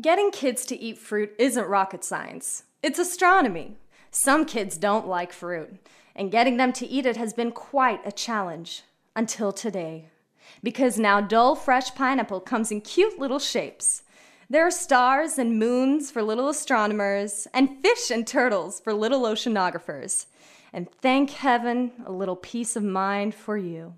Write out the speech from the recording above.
Getting kids to eat fruit isn't rocket science, it's astronomy. Some kids don't like fruit, and getting them to eat it has been quite a challenge until today. Because now dull, fresh pineapple comes in cute little shapes. There are stars and moons for little astronomers, and fish and turtles for little oceanographers. And thank heaven, a little peace of mind for you.